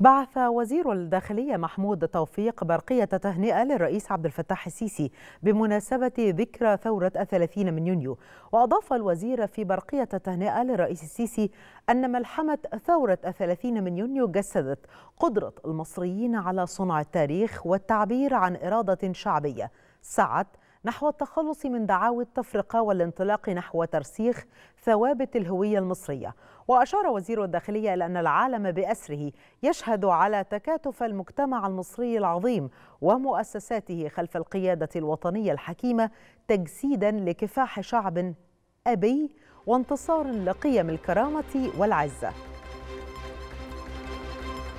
بعث وزير الداخلية محمود توفيق برقية تهنئة للرئيس عبد الفتاح السيسي بمناسبة ذكرى ثورة الثلاثين من يونيو وأضاف الوزير في برقية تهنئة للرئيس السيسي أن ملحمة ثورة الثلاثين من يونيو جسدت قدرة المصريين على صنع التاريخ والتعبير عن إرادة شعبية سعت نحو التخلص من دعاوى التفرقة والانطلاق نحو ترسيخ ثوابت الهوية المصرية وأشار وزير الداخلية إلى أن العالم بأسره يشهد على تكاتف المجتمع المصري العظيم ومؤسساته خلف القيادة الوطنية الحكيمة تجسيدا لكفاح شعب أبي وانتصار لقيم الكرامة والعزة